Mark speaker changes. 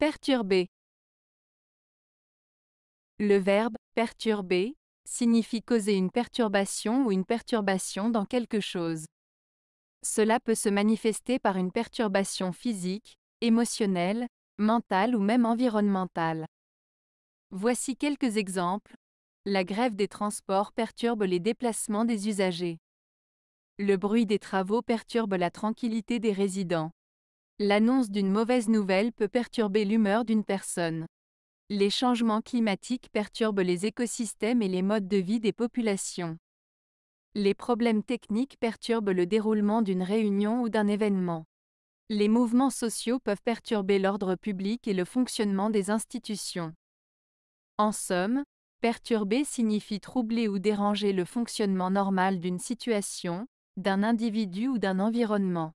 Speaker 1: Perturber. Le verbe perturber signifie causer une perturbation ou une perturbation dans quelque chose. Cela peut se manifester par une perturbation physique, émotionnelle, mentale ou même environnementale. Voici quelques exemples. La grève des transports perturbe les déplacements des usagers. Le bruit des travaux perturbe la tranquillité des résidents. L'annonce d'une mauvaise nouvelle peut perturber l'humeur d'une personne. Les changements climatiques perturbent les écosystèmes et les modes de vie des populations. Les problèmes techniques perturbent le déroulement d'une réunion ou d'un événement. Les mouvements sociaux peuvent perturber l'ordre public et le fonctionnement des institutions. En somme, perturber signifie troubler ou déranger le fonctionnement normal d'une situation, d'un individu ou d'un environnement.